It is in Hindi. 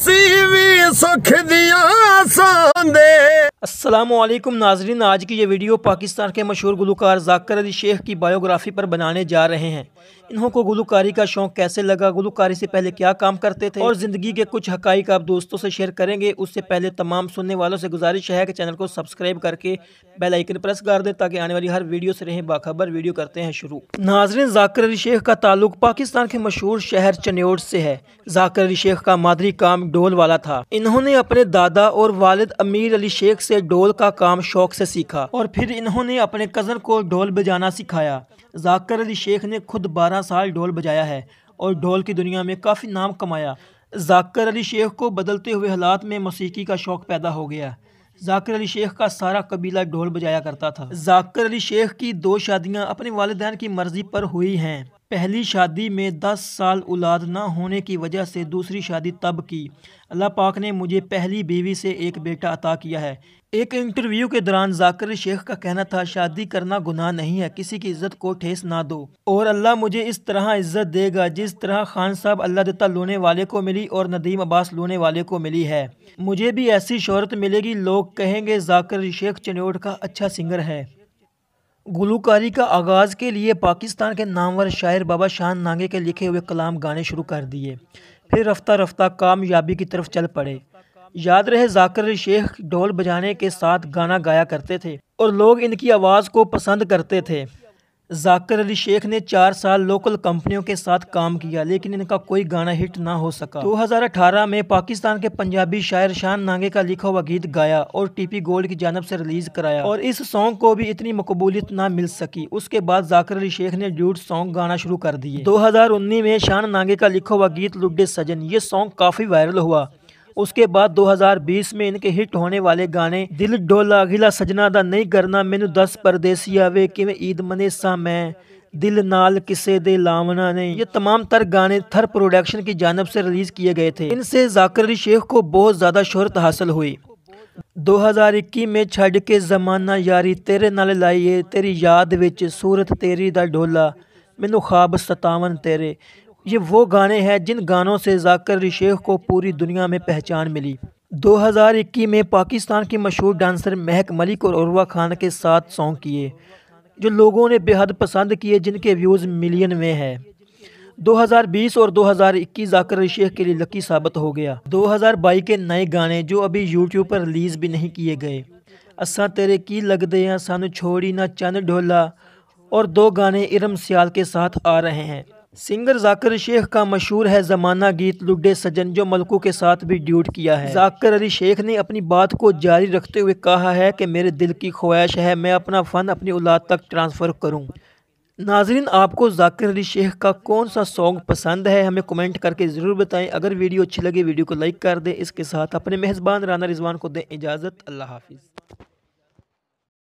सुख जी आसां दे असलम नाजरीन आज की ये वीडियो पाकिस्तान के मशहूर गुलकार जाकर अली शेख की बायोग्राफी पर बनाने जा रहे हैं इन्हों को गुलकारी का शौक़ कैसे लगा गुलकारी से पहले क्या काम करते थे और ज़िंदगी के कुछ हक आप दोस्तों से शेयर करेंगे उससे पहले तमाम सुनने वालों से गुजारिश है कि चैनल को सब्सक्राइब करके बेल आइकन प्रेस कर दें ताकि आने वाली हर वीडियो से रहें बाखबर वीडियो करते हैं शुरू नाजरन जाकर अली शेख का ताल्लुक पाकिस्तान के मशहूर शहर चन्योट से है जाकर अली शेख का मादरी काम डोल वाला था इन्होंने अपने दादा और वालद अमीर अली शेख से डोल का काम शौक से सीखा और फिर इन्होंने अपने कज़न को डोल बजाना सिखाया जाकर अली शेख ने खुद बारह साल डोल बजाया है और ढोल की दुनिया में काफ़ी नाम कमाया जाकर अली शेख को बदलते हुए हालात में मौसीकी का शौक़ पैदा हो गया जाकर अली शेख का सारा कबीला ढोल बजाया करता था जाकर अली शेख की दो शादियाँ अपने वालदान की मर्ज़ी पर हुई हैं पहली शादी में दस साल औलाद ना होने की वजह से दूसरी शादी तब की अल्लाह पाक ने मुझे पहली बीवी से एक बेटा अता किया है एक इंटरव्यू के दौरान जाकर शेख का कहना था शादी करना गुनाह नहीं है किसी की इज्जत को ठेस ना दो और अल्लाह मुझे इस तरह इज्जत देगा जिस तरह खान साहब अल्लाह दत्ता लोने वाले को मिली और नदीम अब्बास लोने वाले को मिली है मुझे भी ऐसी शहरत मिलेगी लोग कहेंगे जाकर शेख चनोट का अच्छा सिंगर है गुलूकारी का आगाज़ के लिए पाकिस्तान के नामवर शायर बाबा शाह नांगे के लिखे हुए कलाम गाने शुरू कर दिए फिर रफ्ता रफ्ता कामयाबी की तरफ चल पड़े याद रहे जाकर शेख ढोल बजाने के साथ गाना गाया करते थे और लोग इनकी आवाज़ को पसंद करते थे जाकिर अली शेख ने चार साल लोकल कंपनियों के साथ काम किया लेकिन इनका कोई गाना हिट ना हो सका 2018 में पाकिस्तान के पंजाबी शायर शान नांगे का लिखा हुआ गीत गाया और टीपी गोल्ड की जानब से रिलीज कराया और इस सॉन्ग को भी इतनी मकबूलियत ना मिल सकी उसके बाद जाकिर अली शेख ने ड्यूट सॉन्ग गाना शुरू कर दिए दो में शान नांगे का लिखा हुआ गीत लुड्डे सजन ये सॉन्ग काफी वायरल हुआ उसके बाद 2020 में इनके हिट होने वाले गाने दिल डोला गिला सजना दा नहीं करना मैनू दस परदेसिया वे किवें ईद मनेसा मैं दिल नाल किसे दे लावना ने ये तमाम तर गाने थर प्रोडक्शन की जानब से रिलीज किए गए थे इनसे जाकर अली शेख को बहुत ज़्यादा शहरत हासिल हुई 2021 में छड़ के जमाना यारी तेरे नाल लाइए तेरी याद विच सूरत तेरी दा डोला मैनू ख्वाब सतावन तेरे ये वो गाने हैं जिन गानों से जाकर रिशेख को पूरी दुनिया में पहचान मिली 2021 में पाकिस्तान की मशहूर डांसर महक मलिक और उर्वा खान के साथ सॉन्ग किए जो लोगों ने बेहद पसंद किए जिनके व्यूज़ मिलियन में है 2020 और 2021 जाकर रिशेख के लिए लकी साबित हो गया 2022 के नए गाने जो अभी यूट्यूब पर रिलीज़ भी नहीं किए गए असा तेरे की लगते हैं सानू छोड़ी ना चंद ढोला और दो गाने इरम सियाल के साथ आ रहे हैं सिंगर जाकर शेख का मशहूर है ज़माना गीत लुड्डे सजन जो मलकू के साथ भी ड्यूट किया है जाकर अली शेख ने अपनी बात को जारी रखते हुए कहा है कि मेरे दिल की ख्वाहिश है मैं अपना फ़न अपनी औलाद तक ट्रांसफ़र करूं। नाजरीन आपको जाकर अली शेख का कौन सा सॉन्ग पसंद है हमें कमेंट करके ज़रूर बताएं अगर वीडियो अच्छी लगी वीडियो को लाइक कर दें इसके साथ अपने मेज़बान राना रिजवान को दें इजाज़त अल्लाह हाफिज़